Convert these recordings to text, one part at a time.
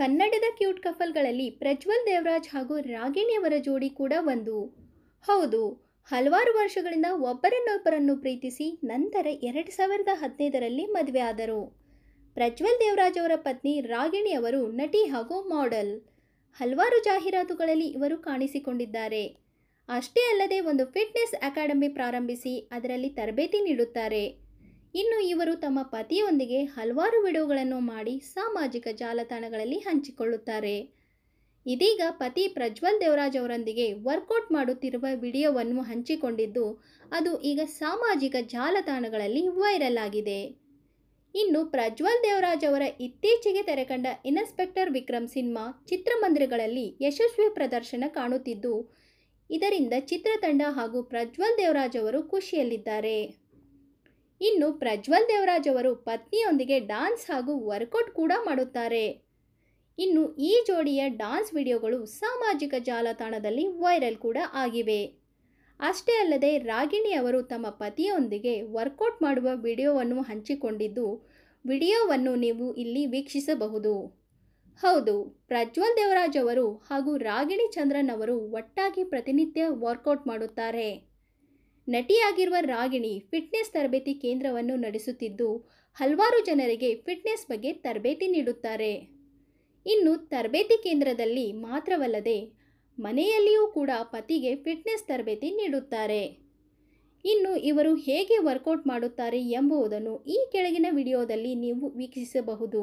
ಕನ್ನಡದ ಕ್ಯೂಟ್ ಕಫಲ್ಗಳಲ್ಲಿ ಪ್ರಜ್ವಲ್ ದೇವರಾಜ್ ಹಾಗೂ ರಾಗಿಣಿ ಅವರ ಜೋಡಿ ಕೂಡ ಒಂದು ಹೌದು ಹಲವಾರು ವರ್ಷಗಳಿಂದ ಒಬ್ಬರನ್ನೊಬ್ಬರನ್ನು ಪ್ರೀತಿಸಿ ನಂತರ ಎರಡು ಸಾವಿರದ ಹದಿನೈದರಲ್ಲಿ ಮದುವೆ ಆದರು ಪ್ರಜ್ವಲ್ ದೇವರಾಜ್ ಅವರ ಪತ್ನಿ ರಾಗಿಣಿ ಅವರು ನಟಿ ಹಾಗೂ ಮಾಡೆಲ್ ಹಲವಾರು ಜಾಹೀರಾತುಗಳಲ್ಲಿ ಇವರು ಕಾಣಿಸಿಕೊಂಡಿದ್ದಾರೆ ಅಷ್ಟೇ ಅಲ್ಲದೆ ಒಂದು ಫಿಟ್ನೆಸ್ ಅಕಾಡೆಮಿ ಪ್ರಾರಂಭಿಸಿ ಅದರಲ್ಲಿ ತರಬೇತಿ ನೀಡುತ್ತಾರೆ ಇನ್ನು ಇವರು ತಮ್ಮ ಪತಿಯೊಂದಿಗೆ ಹಲವಾರು ವಿಡಿಯೋಗಳನ್ನು ಮಾಡಿ ಸಾಮಾಜಿಕ ಜಾಲತಾಣಗಳಲ್ಲಿ ಹಂಚಿಕೊಳ್ಳುತ್ತಾರೆ ಇದೀಗ ಪತಿ ಪ್ರಜ್ವಲ್ ದೇವರಾಜ್ ಅವರೊಂದಿಗೆ ವರ್ಕೌಟ್ ಮಾಡುತ್ತಿರುವ ವಿಡಿಯೋವನ್ನು ಹಂಚಿಕೊಂಡಿದ್ದು ಅದು ಈಗ ಸಾಮಾಜಿಕ ಜಾಲತಾಣಗಳಲ್ಲಿ ವೈರಲ್ ಆಗಿದೆ ಇನ್ನು ಪ್ರಜ್ವಲ್ ದೇವರಾಜ್ ಅವರ ಇತ್ತೀಚೆಗೆ ತೆರೆಕಂಡ ಇನ್ಸ್ಪೆಕ್ಟರ್ ವಿಕ್ರಮ್ ಸಿನಿಮಾ ಚಿತ್ರಮಂದಿರಗಳಲ್ಲಿ ಯಶಸ್ವಿ ಪ್ರದರ್ಶನ ಕಾಣುತ್ತಿದ್ದು ಇದರಿಂದ ಚಿತ್ರತಂಡ ಹಾಗೂ ಪ್ರಜ್ವಲ್ ದೇವರಾಜ್ ಅವರು ಖುಷಿಯಲ್ಲಿದ್ದಾರೆ ಇನ್ನು ಪ್ರಜ್ವಲ್ ದೇವರಾಜ್ ಅವರು ಪತ್ನಿಯೊಂದಿಗೆ ಡಾನ್ಸ್ ಹಾಗೂ ವರ್ಕೌಟ್ ಕೂಡ ಮಾಡುತ್ತಾರೆ ಇನ್ನು ಈ ಜೋಡಿಯ ಡಾನ್ಸ್ ವಿಡಿಯೋಗಳು ಸಾಮಾಜಿಕ ಜಾಲತಾಣದಲ್ಲಿ ವೈರಲ್ ಕೂಡ ಆಗಿವೆ ಅಷ್ಟೇ ಅಲ್ಲದೆ ರಾಗಿಣಿ ಅವರು ತಮ್ಮ ಪತಿಯೊಂದಿಗೆ ವರ್ಕೌಟ್ ಮಾಡುವ ವಿಡಿಯೋವನ್ನು ಹಂಚಿಕೊಂಡಿದ್ದು ವಿಡಿಯೋವನ್ನು ನೀವು ಇಲ್ಲಿ ವೀಕ್ಷಿಸಬಹುದು ಹೌದು ಪ್ರಜ್ವಲ್ ದೇವರಾಜ್ ಅವರು ಹಾಗೂ ರಾಗಿಣಿ ಚಂದ್ರನ್ ಅವರು ಒಟ್ಟಾಗಿ ಪ್ರತಿನಿತ್ಯ ವರ್ಕೌಟ್ ಮಾಡುತ್ತಾರೆ ನಟಿಯಾಗಿರುವ ರಾಗಿಣಿ ಫಿಟ್ನೆಸ್ ತರಬೇತಿ ಕೇಂದ್ರವನ್ನು ನಡೆಸುತ್ತಿದ್ದು ಹಲವಾರು ಜನರಿಗೆ ಫಿಟ್ನೆಸ್ ಬಗ್ಗೆ ತರಬೇತಿ ನೀಡುತ್ತಾರೆ ಇನ್ನು ತರಬೇತಿ ಕೇಂದ್ರದಲ್ಲಿ ಮಾತ್ರವಲ್ಲದೆ ಮನೆಯಲ್ಲಿಯೂ ಕೂಡ ಪತಿಗೆ ಫಿಟ್ನೆಸ್ ತರಬೇತಿ ನೀಡುತ್ತಾರೆ ಇನ್ನು ಇವರು ಹೇಗೆ ವರ್ಕೌಟ್ ಮಾಡುತ್ತಾರೆ ಎಂಬುದನ್ನು ಈ ಕೆಳಗಿನ ವಿಡಿಯೋದಲ್ಲಿ ನೀವು ವೀಕ್ಷಿಸಬಹುದು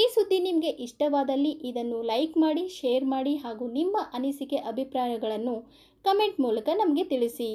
ಈ ಸುದ್ದಿ ನಿಮಗೆ ಇಷ್ಟವಾದಲ್ಲಿ ಇದನ್ನು ಲೈಕ್ ಮಾಡಿ ಶೇರ್ ಮಾಡಿ ಹಾಗೂ ನಿಮ್ಮ ಅನಿಸಿಕೆ ಅಭಿಪ್ರಾಯಗಳನ್ನು ಕಮೆಂಟ್ ಮೂಲಕ ನಮಗೆ ತಿಳಿಸಿ